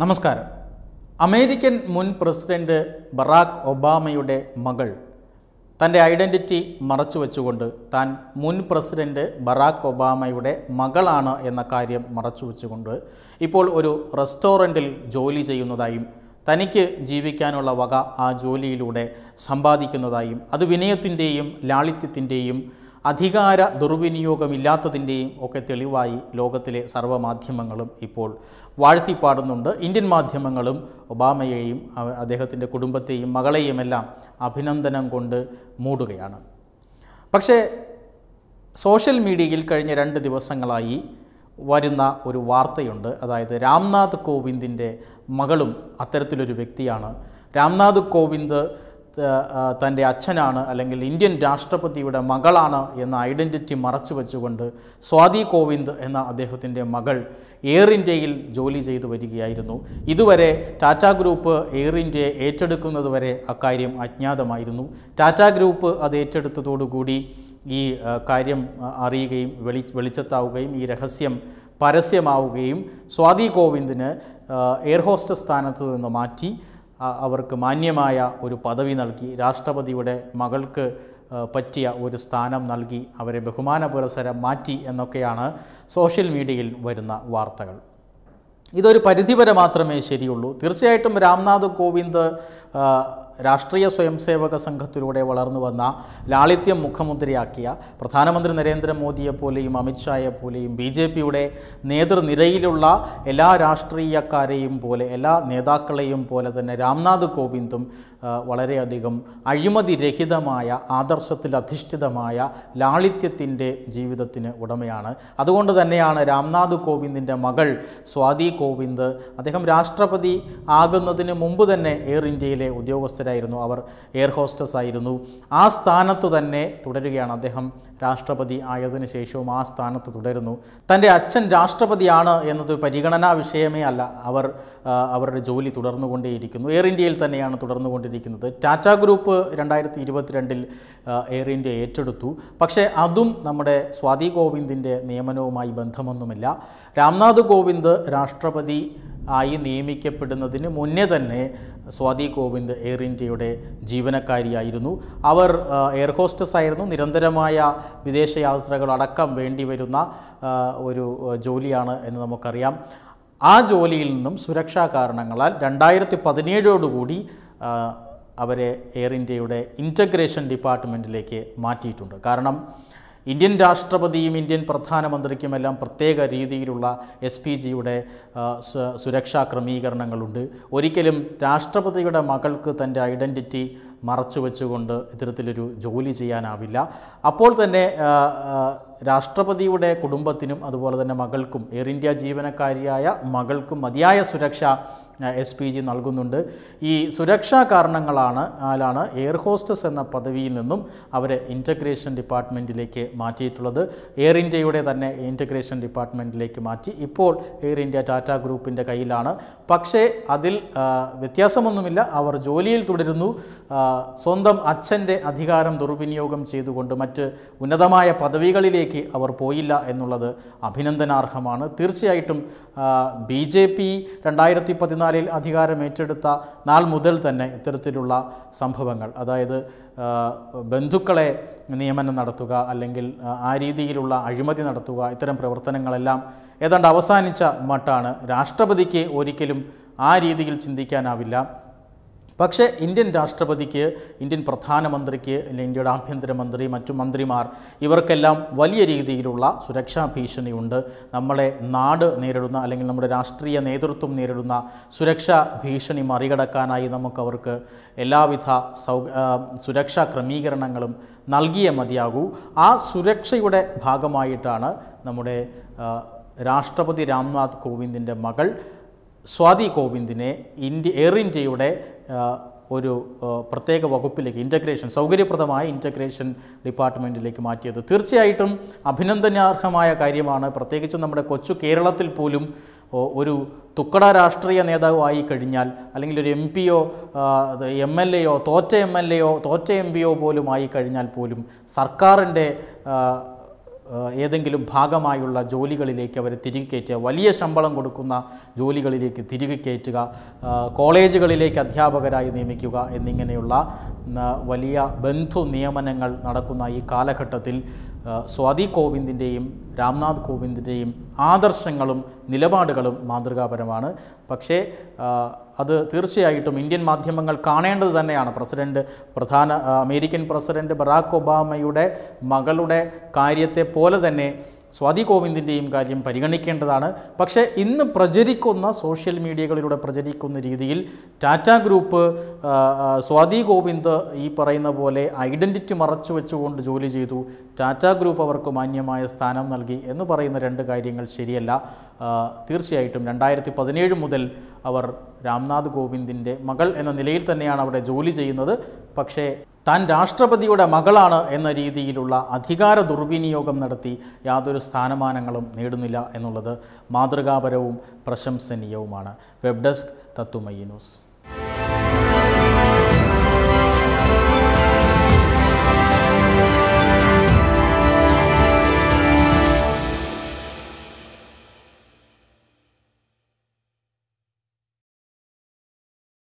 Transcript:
നമസ്കാരം അമേരിക്കൻ മുൻ president Barack ഒബാമയുടെ മകൾ തൻ്റെ ഐഡൻറ്റിറ്റി മറച്ചു വെച്ചുകൊണ്ട് താൻ മുൻ പ്രസിഡന്റ് ബറാക് ഒബാമയുടെ മകളാണ് എന്ന കാര്യം മറച്ചു വെച്ചുകൊണ്ട് ഇപ്പോൾ ഒരു റെസ്റ്റോറൻറ്റിൽ ജോലി ചെയ്യുന്നതായും തനിക്ക് ജീവിക്കാനുള്ള വക ആ ജോലിയിലൂടെ സമ്പാദിക്കുന്നതായും അത് വിനയത്തിൻ്റെയും ലാളിത്യത്തിൻ്റെയും അധികാര ദുർവിനിയോഗമില്ലാത്തതിൻ്റെയും ഒക്കെ തെളിവായി ലോകത്തിലെ സർവ്വമാധ്യമങ്ങളും ഇപ്പോൾ വാഴ്ത്തിപ്പാടുന്നുണ്ട് ഇന്ത്യൻ മാധ്യമങ്ങളും ഒബാമയെയും അദ്ദേഹത്തിൻ്റെ കുടുംബത്തെയും മകളെയുമെല്ലാം അഭിനന്ദനം കൊണ്ട് മൂടുകയാണ് പക്ഷേ സോഷ്യൽ മീഡിയയിൽ കഴിഞ്ഞ രണ്ട് ദിവസങ്ങളായി വരുന്ന ഒരു വാർത്തയുണ്ട് അതായത് രാംനാഥ് കോവിന്ദിൻ്റെ മകളും അത്തരത്തിലൊരു വ്യക്തിയാണ് രാംനാഥ് കോവിന്ദ് തൻ്റെ അച്ഛനാണ് അല്ലെങ്കിൽ ഇന്ത്യൻ രാഷ്ട്രപതിയുടെ മകളാണ് എന്ന ഐഡൻറ്റിറ്റി മറച്ചു വെച്ചുകൊണ്ട് സ്വാതി കോവിന്ദ് എന്ന അദ്ദേഹത്തിൻ്റെ മകൾ എയർ ഇന്ത്യയിൽ ജോലി ചെയ്തു വരികയായിരുന്നു ഇതുവരെ ടാറ്റ ഗ്രൂപ്പ് എയർ ഇന്ത്യയെ ഏറ്റെടുക്കുന്നതുവരെ അക്കാര്യം അജ്ഞാതമായിരുന്നു ടാറ്റ ഗ്രൂപ്പ് അത് ഏറ്റെടുത്തതോടുകൂടി ഈ കാര്യം അറിയുകയും വെളി വെളിച്ചത്താവുകയും ഈ രഹസ്യം പരസ്യമാവുകയും സ്വാതി കോവിന്ദിന് എയർ ഹോസ്റ്റ് സ്ഥാനത്ത് നിന്ന് മാറ്റി അവർക്ക് മാന്യമായ ഒരു പദവി നൽകി രാഷ്ട്രപതിയുടെ മകൾക്ക് പറ്റിയ ഒരു സ്ഥാനം നൽകി അവരെ ബഹുമാന പുരസരം മാറ്റി എന്നൊക്കെയാണ് സോഷ്യൽ മീഡിയയിൽ വരുന്ന വാർത്തകൾ ഇതൊരു പരിധിവരെ മാത്രമേ ശരിയുള്ളൂ തീർച്ചയായിട്ടും രാംനാഥ് കോവിന്ദ് രാഷ്ട്രീയ സ്വയംസേവക സംഘത്തിലൂടെ വളർന്നു വന്ന ലാളിത്യം മുഖമുദ്രയാക്കിയ പ്രധാനമന്ത്രി നരേന്ദ്രമോദിയെ പോലെയും അമിത്ഷായെ പോലെയും ബി ജെ പിയുടെ നേതൃനിരയിലുള്ള എല്ലാ രാഷ്ട്രീയക്കാരെയും പോലെ എല്ലാ നേതാക്കളെയും പോലെ തന്നെ രാംനാഥ് കോവിന്ദും വളരെയധികം അഴിമതിരഹിതമായ ആദർശത്തിൽ അധിഷ്ഠിതമായ ലാളിത്യത്തിൻ്റെ ജീവിതത്തിന് ഉടമയാണ് അതുകൊണ്ട് തന്നെയാണ് രാംനാഥ് കോവിന്ദിൻ്റെ മകൾ സ്വാതി കോവിന്ദ് അദ്ദേഹം രാഷ്ട്രപതി ആകുന്നതിന് മുമ്പ് തന്നെ എയർ ഇന്ത്യയിലെ ഉദ്യോഗസ്ഥ ഉദ്യോഗസ്ഥരായിരുന്നു അവർ എയർ ഹോസ്റ്റസ് ആയിരുന്നു ആ സ്ഥാനത്തു തന്നെ തുടരുകയാണ് അദ്ദേഹം രാഷ്ട്രപതി ആയതിനു ശേഷവും ആ സ്ഥാനത്ത് തുടരുന്നു തൻ്റെ അച്ഛൻ രാഷ്ട്രപതിയാണ് എന്നത് പരിഗണനാ വിഷയമേ അല്ല അവർ അവരുടെ ജോലി തുടർന്നുകൊണ്ടേയിരിക്കുന്നു എയർ ഇന്ത്യയിൽ തന്നെയാണ് തുടർന്നുകൊണ്ടിരിക്കുന്നത് ടാറ്റ ഗ്രൂപ്പ് രണ്ടായിരത്തി ഇരുപത്തിരണ്ടിൽ എയർ ഇന്ത്യ ഏറ്റെടുത്തു പക്ഷേ അതും നമ്മുടെ സ്വാതി ഗോവിന്ദിൻ്റെ നിയമനവുമായി ബന്ധമൊന്നുമില്ല രാംനാഥ് കോവിന്ദ് രാഷ്ട്രപതി ആയി നിയമിക്കപ്പെടുന്നതിന് മുന്നേ തന്നെ സ്വാതി ഗോവിന്ദ് എയർ ഇന്ത്യയുടെ ജീവനക്കാരിയായിരുന്നു അവർ എയർ ഹോസ്റ്റസ് ആയിരുന്നു നിരന്തരമായ വിദേശയാത്രകളടക്കം വേണ്ടിവരുന്ന ഒരു ജോലിയാണ് എന്ന് നമുക്കറിയാം ആ ജോലിയിൽ നിന്നും സുരക്ഷാ കാരണങ്ങളാൽ രണ്ടായിരത്തി പതിനേഴോടുകൂടി അവരെ എയർ ഇന്ത്യയുടെ ഇൻറ്റഗ്രേഷൻ ഡിപ്പാർട്ട്മെൻറ്റിലേക്ക് മാറ്റിയിട്ടുണ്ട് കാരണം ഇന്ത്യൻ രാഷ്ട്രപതിയും ഇന്ത്യൻ പ്രധാനമന്ത്രിക്കുമെല്ലാം പ്രത്യേക രീതിയിലുള്ള എസ് പി ജിയുടെ സുരക്ഷാ ക്രമീകരണങ്ങളുണ്ട് ഒരിക്കലും രാഷ്ട്രപതിയുടെ മകൾക്ക് തൻ്റെ ഐഡൻറ്റിറ്റി മറച്ചു വെച്ചുകൊണ്ട് ഇത്തരത്തിലൊരു ജോലി ചെയ്യാനാവില്ല അപ്പോൾ തന്നെ രാഷ്ട്രപതിയുടെ കുടുംബത്തിനും അതുപോലെ തന്നെ മകൾക്കും എയർ ഇന്ത്യ ജീവനക്കാരിയായ മകൾക്കും മതിയായ സുരക്ഷ എസ് പി ജി നൽകുന്നുണ്ട് ഈ സുരക്ഷാ കാരണങ്ങളാണ് ആലാണ് എയർ ഹോസ്റ്റസ് എന്ന പദവിയിൽ നിന്നും അവരെ ഇൻറ്റഗ്രേഷൻ ഡിപ്പാർട്ട്മെൻറ്റിലേക്ക് മാറ്റിയിട്ടുള്ളത് എയർ ഇന്ത്യയുടെ തന്നെ ഇൻറ്റഗ്രേഷൻ ഡിപ്പാർട്ട്മെൻറ്റിലേക്ക് മാറ്റി ഇപ്പോൾ എയർ ഇന്ത്യ ടാറ്റ ഗ്രൂപ്പിൻ്റെ കയ്യിലാണ് പക്ഷേ അതിൽ വ്യത്യാസമൊന്നുമില്ല അവർ ജോലിയിൽ തുടരുന്നു സ്വന്തം അച്ഛൻ്റെ അധികാരം ദുർവിനിയോഗം ചെയ്തുകൊണ്ട് മറ്റ് ഉന്നതമായ പദവികളിലേക്ക് അവർ പോയില്ല എന്നുള്ളത് അഭിനന്ദനാർഹമാണ് തീർച്ചയായിട്ടും ബി ജെ പി രണ്ടായിരത്തി പതിനാലിൽ അധികാരം ഏറ്റെടുത്ത നാൾ മുതൽ തന്നെ ഇത്തരത്തിലുള്ള സംഭവങ്ങൾ അതായത് ബന്ധുക്കളെ നിയമനം നടത്തുക അല്ലെങ്കിൽ ആ രീതിയിലുള്ള അഴിമതി നടത്തുക ഇത്തരം പ്രവർത്തനങ്ങളെല്ലാം ഏതാണ്ട് അവസാനിച്ച മട്ടാണ് രാഷ്ട്രപതിക്ക് ഒരിക്കലും ആ രീതിയിൽ ചിന്തിക്കാനാവില്ല പക്ഷേ ഇന്ത്യൻ രാഷ്ട്രപതിക്ക് ഇന്ത്യൻ പ്രധാനമന്ത്രിക്ക് അല്ലെങ്കിൽ ഇന്ത്യയുടെ ആഭ്യന്തരമന്ത്രി മറ്റു മന്ത്രിമാർ ഇവർക്കെല്ലാം വലിയ രീതിയിലുള്ള സുരക്ഷാ ഭീഷണിയുണ്ട് നമ്മളെ നാട് നേരിടുന്ന അല്ലെങ്കിൽ നമ്മുടെ രാഷ്ട്രീയ നേതൃത്വം നേരിടുന്ന സുരക്ഷാ ഭീഷണി മറികടക്കാനായി നമുക്ക് അവർക്ക് എല്ലാവിധ സൗ സുരക്ഷാ ക്രമീകരണങ്ങളും നൽകിയേ മതിയാകൂ ആ സുരക്ഷയുടെ ഭാഗമായിട്ടാണ് നമ്മുടെ രാഷ്ട്രപതി രാംനാഥ് കോവിന്ദിൻ്റെ മകൾ സ്വാതി കോവിന്ദിനെ ഇന്ത്യ എയർ ഇന്ത്യയുടെ ഒരു പ്രത്യേക വകുപ്പിലേക്ക് ഇൻ്റഗ്രേഷൻ സൗകര്യപ്രദമായ ഇൻ്റഗ്രേഷൻ ഡിപ്പാർട്ട്മെൻറ്റിലേക്ക് മാറ്റിയത് തീർച്ചയായിട്ടും അഭിനന്ദനാർഹമായ കാര്യമാണ് പ്രത്യേകിച്ചും നമ്മുടെ കൊച്ചു കേരളത്തിൽ പോലും ഒരു തുക്കട രാഷ്ട്രീയ നേതാവായി കഴിഞ്ഞാൽ അല്ലെങ്കിൽ ഒരു എം പിയോ എം എൽ എയോ തോറ്റ എം എൽ എയോ തോറ്റ എം പിയോ പോലും ആയി കഴിഞ്ഞാൽ പോലും സർക്കാരിൻ്റെ ഏതെങ്കിലും ഭാഗമായുള്ള ജോലികളിലേക്ക് അവരെ തിരികെ കയറ്റുക വലിയ ശമ്പളം കൊടുക്കുന്ന ജോലികളിലേക്ക് തിരികെ കയറ്റുക കോളേജുകളിലേക്ക് അധ്യാപകരായി നിയമിക്കുക എന്നിങ്ങനെയുള്ള വലിയ ബന്ധു നിയമനങ്ങൾ നടക്കുന്ന ഈ കാലഘട്ടത്തിൽ സ്വാതി കോവിന്ദിൻ്റെയും രാംനാഥ് കോവിന്ദിൻ്റെയും ആദർശങ്ങളും നിലപാടുകളും മാതൃകാപരമാണ് പക്ഷേ അത് തീർച്ചയായിട്ടും ഇന്ത്യൻ മാധ്യമങ്ങൾ കാണേണ്ടത് തന്നെയാണ് പ്രസിഡന്റ് പ്രധാന അമേരിക്കൻ പ്രസിഡന്റ് ബറാക്ക് ഒബാമയുടെ മകളുടെ കാര്യത്തെ പോലെ തന്നെ സ്വാതി കോവിന്ദിൻ്റെയും കാര്യം പരിഗണിക്കേണ്ടതാണ് പക്ഷേ ഇന്ന് പ്രചരിക്കുന്ന സോഷ്യൽ മീഡിയകളിലൂടെ പ്രചരിക്കുന്ന രീതിയിൽ ടാറ്റ ഗ്രൂപ്പ് സ്വാതി ഗോവിന്ദ് ഈ പറയുന്ന പോലെ ഐഡൻറ്റിറ്റി മറച്ചു വെച്ചുകൊണ്ട് ജോലി ചെയ്തു ടാറ്റ ഗ്രൂപ്പ് അവർക്ക് മാന്യമായ സ്ഥാനം നൽകി എന്ന് പറയുന്ന രണ്ട് കാര്യങ്ങൾ ശരിയല്ല തീർച്ചയായിട്ടും രണ്ടായിരത്തി പതിനേഴ് മുതൽ അവർ രാംനാഥ് കോവിന്ദിൻ്റെ മകൾ എന്ന നിലയിൽ തന്നെയാണ് അവിടെ ജോലി ചെയ്യുന്നത് പക്ഷേ താൻ രാഷ്ട്രപതിയുടെ മകളാണ് എന്ന രീതിയിലുള്ള അധികാര ദുർവിനിയോഗം നടത്തി യാതൊരു സ്ഥാനമാനങ്ങളും നേടുന്നില്ല എന്നുള്ളത് മാതൃകാപരവും പ്രശംസനീയവുമാണ് വെബ് ഡെസ്ക് തത്തുമയി ന്യൂസ്